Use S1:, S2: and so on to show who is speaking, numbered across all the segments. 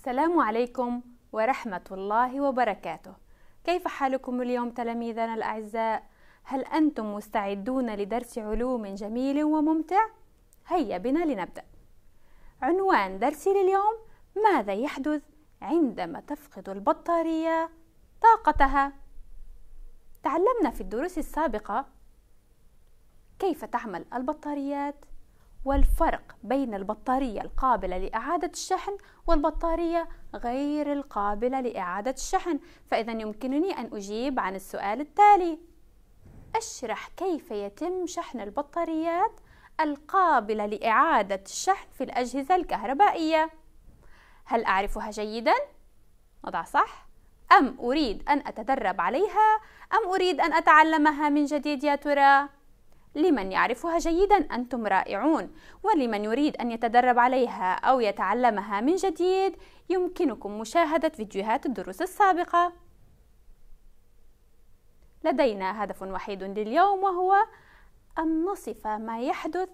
S1: السلام عليكم ورحمة الله وبركاته. كيف حالكم اليوم تلاميذنا الأعزاء؟ هل أنتم مستعدون لدرس علوم جميل وممتع؟ هيا بنا لنبدأ. عنوان درسي لليوم: ماذا يحدث عندما تفقد البطارية طاقتها؟ تعلمنا في الدروس السابقة كيف تعمل البطاريات والفرق بين البطارية القابلة لإعادة الشحن والبطارية غير القابلة لإعادة الشحن فإذا يمكنني أن أجيب عن السؤال التالي أشرح كيف يتم شحن البطاريات القابلة لإعادة الشحن في الأجهزة الكهربائية هل أعرفها جيدا؟ وضع صح أم أريد أن أتدرب عليها أم أريد أن أتعلمها من جديد يا ترى؟ لمن يعرفها جيدا أنتم رائعون ولمن يريد أن يتدرب عليها أو يتعلمها من جديد يمكنكم مشاهدة فيديوهات الدروس السابقة لدينا هدف وحيد لليوم وهو أن نصف ما يحدث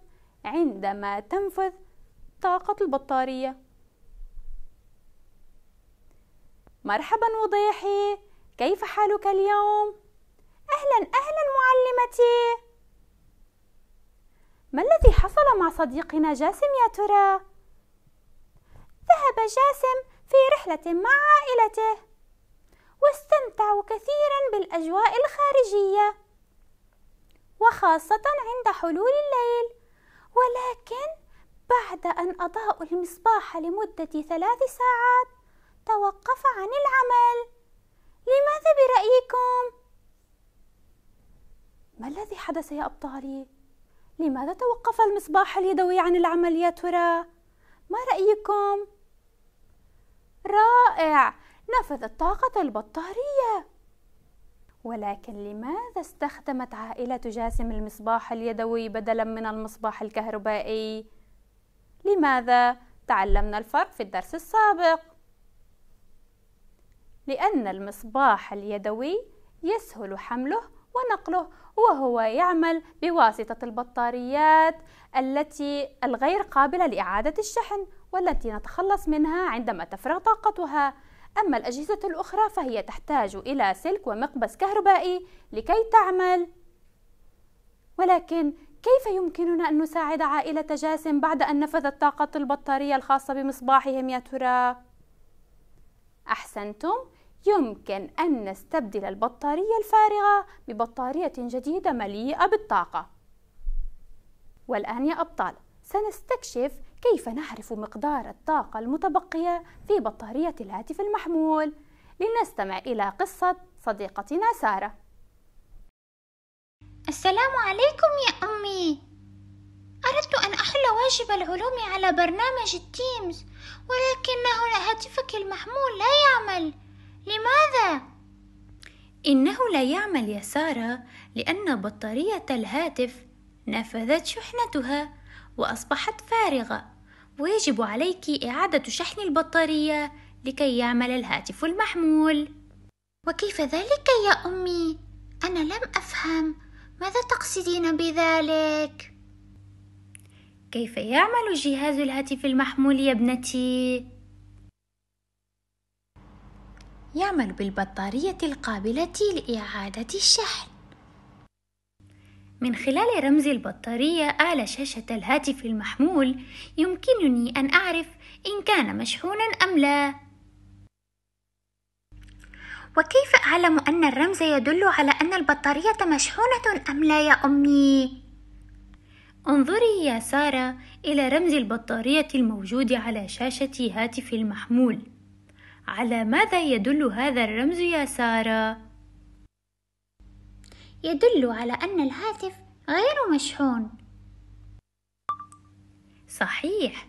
S1: عندما تنفذ طاقة البطارية مرحبا وضيحي كيف حالك اليوم؟ أهلا أهلا معلمتي ما الذي حصل مع صديقنا جاسم يا ترى؟ ذهب جاسم في رحلة مع عائلته واستمتعوا كثيرا بالأجواء الخارجية وخاصة عند حلول الليل ولكن بعد أن أضاءوا المصباح لمدة ثلاث ساعات توقف عن العمل لماذا برأيكم؟ ما الذي حدث يا أبطالي؟ لماذا توقف المصباح اليدوي عن العمل يا ترى؟ ما رأيكم؟ رائع نفذت طاقة البطارية ولكن لماذا استخدمت عائلة جاسم المصباح اليدوي بدلا من المصباح الكهربائي؟ لماذا؟ تعلمنا الفرق في الدرس السابق لأن المصباح اليدوي يسهل حمله ونقله وهو يعمل بواسطة البطاريات التي الغير قابلة لإعادة الشحن والتي نتخلص منها عندما تفرغ طاقتها أما الأجهزة الأخرى فهي تحتاج إلى سلك ومقبس كهربائي لكي تعمل ولكن كيف يمكننا أن نساعد عائلة جاسم بعد أن نفذت طاقة البطارية الخاصة بمصباحهم يا ترى؟ أحسنتم يمكن أن نستبدل البطارية الفارغة ببطارية جديدة مليئة بالطاقة والآن يا أبطال سنستكشف كيف نعرف مقدار الطاقة المتبقية في بطارية الهاتف المحمول لنستمع إلى قصة صديقتنا سارة السلام عليكم يا أمي أردت أن أحل واجب العلوم على برنامج التيمز ولكنه هاتفك المحمول لا يعمل لماذا؟ إنه لا يعمل يا سارة لأن بطارية الهاتف نفذت شحنتها وأصبحت فارغة ويجب عليك إعادة شحن البطارية لكي يعمل الهاتف المحمول وكيف ذلك يا أمي؟ أنا لم أفهم ماذا تقصدين بذلك؟ كيف يعمل جهاز الهاتف المحمول يا ابنتي؟ يعمل بالبطارية القابلة لإعادة الشحن من خلال رمز البطارية أعلى شاشة الهاتف المحمول يمكنني أن أعرف إن كان مشحونا أم لا وكيف أعلم أن الرمز يدل على أن البطارية مشحونة أم لا يا أمي؟ انظري يا سارة إلى رمز البطارية الموجود على شاشة هاتف المحمول على ماذا يدل هذا الرمز يا سارة؟ يدل على أن الهاتف غير مشحون صحيح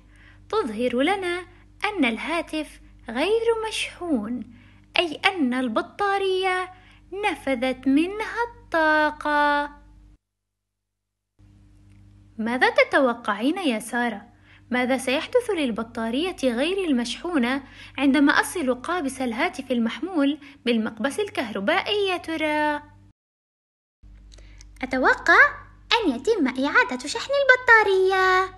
S1: تظهر لنا أن الهاتف غير مشحون أي أن البطارية نفذت منها الطاقة ماذا تتوقعين يا ساره ماذا سيحدث للبطارية غير المشحونة عندما أصل قابس الهاتف المحمول بالمقبس الكهربائي يا ترى؟ أتوقع أن يتم إعادة شحن البطارية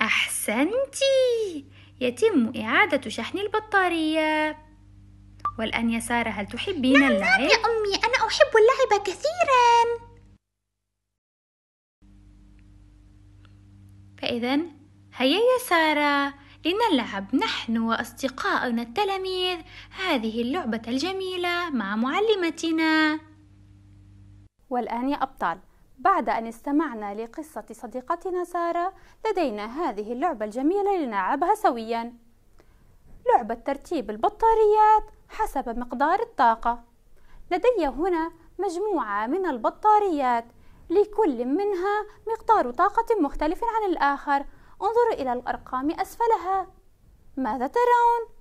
S1: أحسنتي يتم إعادة شحن البطارية والآن يا سارة هل تحبين نعم اللعب؟ نعم يا أمي أنا أحب اللعب كثيراً فإذا هيا يا سارة لنلعب نحن وأصدقاؤنا التلاميذ هذه اللعبة الجميلة مع معلمتنا والآن يا أبطال بعد أن استمعنا لقصة صديقتنا سارة لدينا هذه اللعبة الجميلة لنلعبها سويا لعبة ترتيب البطاريات حسب مقدار الطاقة لدي هنا مجموعة من البطاريات لكل منها مقدار طاقة مختلف عن الآخر انظروا إلى الأرقام أسفلها ماذا ترون؟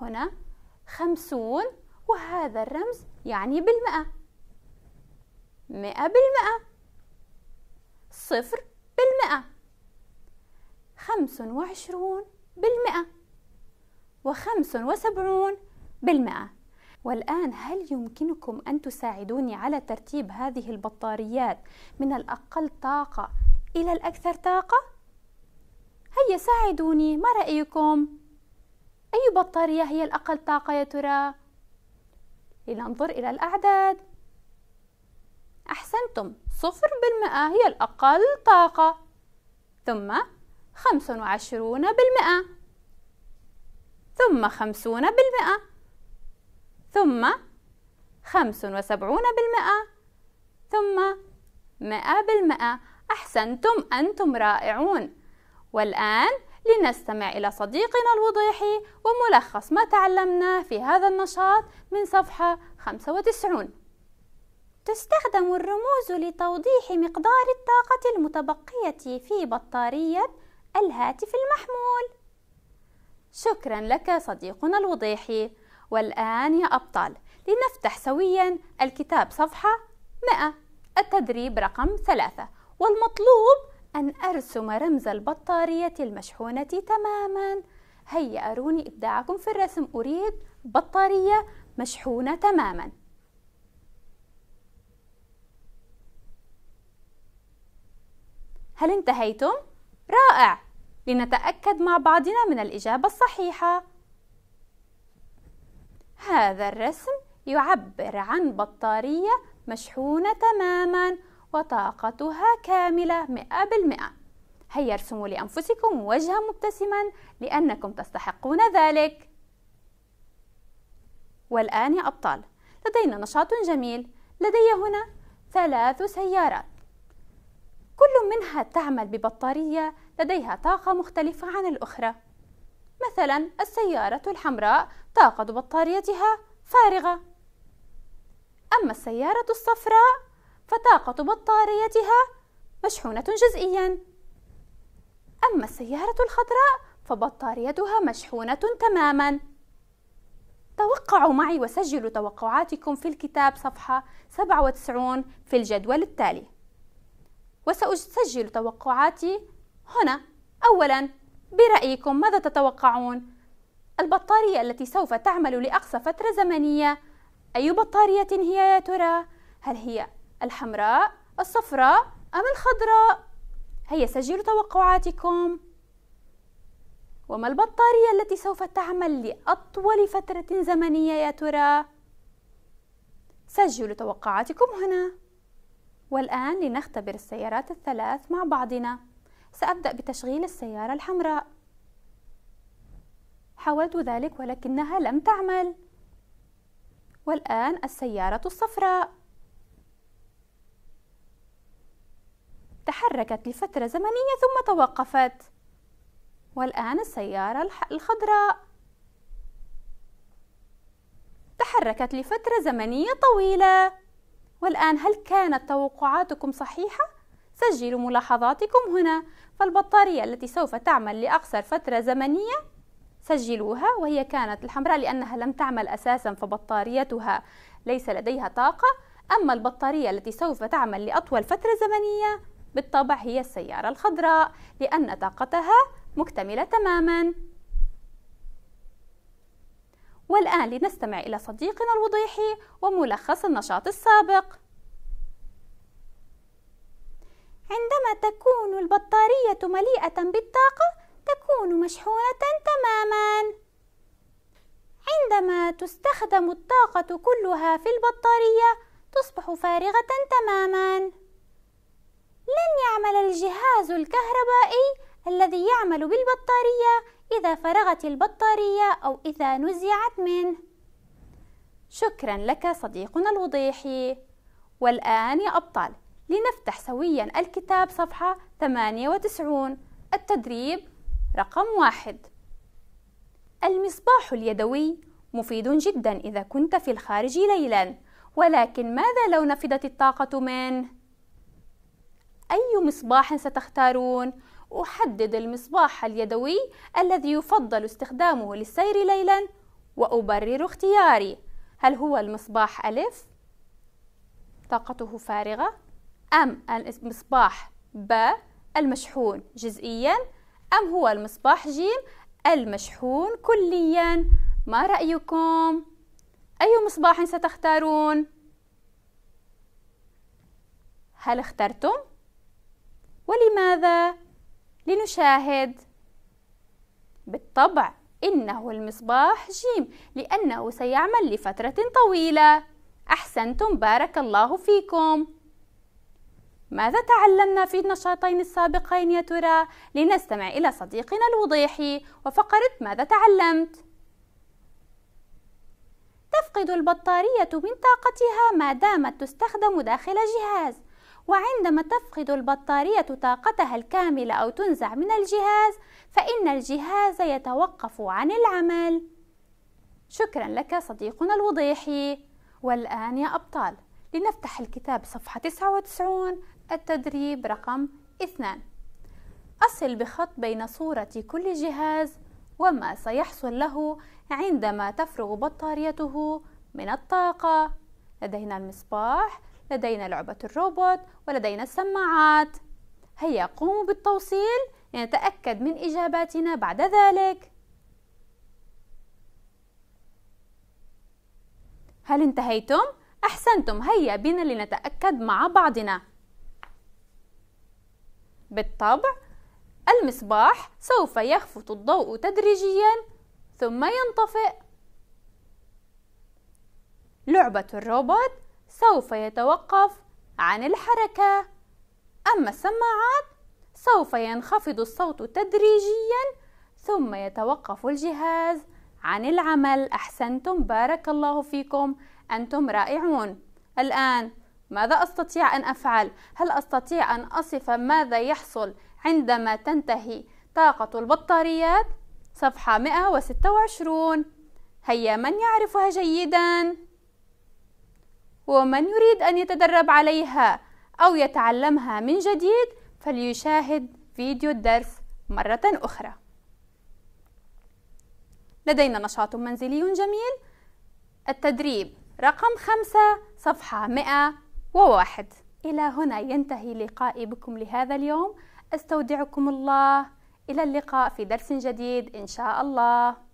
S1: هنا خمسون وهذا الرمز يعني بالمئة مئة بالمئة صفر بالمئة خمس وعشرون بالمئة وخمس وسبعون بالمئة والآن هل يمكنكم أن تساعدوني على ترتيب هذه البطاريات من الأقل طاقة إلى الأكثر طاقة؟ هيا ساعدوني ما رأيكم؟ أي بطارية هي الأقل طاقة يا ترى؟ لننظر إلى الأعداد أحسنتم صفر بالمئة هي الأقل طاقة ثم خمس وعشرون بالمئة ثم خمسون بالمئة ثم خمس وسبعون بالمئة ثم مئة بالمئة أحسنتم أنتم رائعون والآن لنستمع إلى صديقنا الوضيحي وملخص ما تعلمناه في هذا النشاط من صفحة 95 تستخدم الرموز لتوضيح مقدار الطاقة المتبقية في بطارية الهاتف المحمول شكرا لك صديقنا الوضيحي والآن يا أبطال لنفتح سويا الكتاب صفحة 100 التدريب رقم 3 والمطلوب أن أرسم رمز البطارية المشحونة تماما هيا أروني إبداعكم في الرسم أريد بطارية مشحونة تماما هل انتهيتم؟ رائع! لنتأكد مع بعضنا من الإجابة الصحيحة هذا الرسم يعبر عن بطارية مشحونة تماما وطاقتها كاملة 100% هيا ارسموا لأنفسكم وجها مبتسما لأنكم تستحقون ذلك والآن يا أبطال لدينا نشاط جميل لدي هنا ثلاث سيارات كل منها تعمل ببطارية لديها طاقة مختلفة عن الأخرى مثلا السيارة الحمراء طاقة بطاريتها فارغة أما السيارة الصفراء فطاقة بطاريتها مشحونة جزئيا أما السيارة الخضراء فبطاريتها مشحونة تماما توقعوا معي وسجلوا توقعاتكم في الكتاب صفحة 97 في الجدول التالي وسأسجل توقعاتي هنا أولا برأيكم ماذا تتوقعون البطارية التي سوف تعمل لأقصى فترة زمنية أي بطارية هي يا ترى؟ هل هي الحمراء، الصفراء أم الخضراء؟ هيا سجلوا توقعاتكم وما البطارية التي سوف تعمل لأطول فترة زمنية يا ترى؟ سجلوا توقعاتكم هنا والآن لنختبر السيارات الثلاث مع بعضنا سأبدأ بتشغيل السيارة الحمراء حاولت ذلك ولكنها لم تعمل والآن السيارة الصفراء تحركت لفترة زمنية ثم توقفت والآن السيارة الخضراء تحركت لفترة زمنية طويلة والآن هل كانت توقعاتكم صحيحة؟ سجلوا ملاحظاتكم هنا فالبطارية التي سوف تعمل لأقصر فترة زمنية سجلوها وهي كانت الحمراء لأنها لم تعمل أساسا فبطاريتها ليس لديها طاقة أما البطارية التي سوف تعمل لأطول فترة زمنية بالطبع هي السيارة الخضراء لأن طاقتها مكتملة تماما والآن لنستمع إلى صديقنا الوضيحي وملخص النشاط السابق عندما تكون البطارية مليئة بالطاقة تكون مشحونة تماما عندما تستخدم الطاقة كلها في البطارية تصبح فارغة تماما لن يعمل الجهاز الكهربائي الذي يعمل بالبطارية إذا فرغت البطارية أو إذا نزعت منه شكرا لك صديقنا الوضيحي والآن يا أبطال لنفتح سويا الكتاب صفحة 98 التدريب رقم واحد المصباح اليدوي مفيد جدا إذا كنت في الخارج ليلا ولكن ماذا لو نفدت الطاقة منه؟ أي مصباح ستختارون؟ أحدد المصباح اليدوي الذي يفضل استخدامه للسير ليلا وأبرر اختياري هل هو المصباح ألف؟ طاقته فارغة أم المصباح ب المشحون جزئيا أم هو المصباح جيم المشحون كليا ما رأيكم؟ أي مصباح ستختارون؟ هل اخترتم؟ ولماذا؟ لنشاهد بالطبع إنه المصباح جيم لأنه سيعمل لفترة طويلة أحسنتم بارك الله فيكم ماذا تعلمنا في النشاطين السابقين يا ترى؟ لنستمع إلى صديقنا الوضيحي وفقرة ماذا تعلمت؟ تفقد البطارية من طاقتها ما دامت تستخدم داخل جهاز وعندما تفقد البطارية طاقتها الكاملة أو تنزع من الجهاز فإن الجهاز يتوقف عن العمل شكرا لك صديقنا الوضيحي والآن يا أبطال لنفتح الكتاب صفحة 99 التدريب رقم اثنان أصل بخط بين صورة كل جهاز وما سيحصل له عندما تفرغ بطاريته من الطاقة لدينا المصباح لدينا لعبة الروبوت ولدينا السماعات هيا قوموا بالتوصيل لنتأكد من إجاباتنا بعد ذلك هل انتهيتم؟ أحسنتم هيا بنا لنتأكد مع بعضنا بالطبع المصباح سوف يخفت الضوء تدريجيا ثم ينطفئ لعبة الروبوت سوف يتوقف عن الحركة أما السماعات سوف ينخفض الصوت تدريجيا ثم يتوقف الجهاز عن العمل أحسنتم بارك الله فيكم أنتم رائعون الآن ماذا أستطيع أن أفعل؟ هل أستطيع أن أصف ماذا يحصل عندما تنتهي طاقة البطاريات؟ صفحة 126 هيا من يعرفها جيدا؟ ومن يريد أن يتدرب عليها أو يتعلمها من جديد فليشاهد فيديو الدرس مرة أخرى لدينا نشاط منزلي جميل التدريب رقم 5 صفحة 100 وواحد إلى هنا ينتهي لقائي بكم لهذا اليوم أستودعكم الله إلى اللقاء في درس جديد إن شاء الله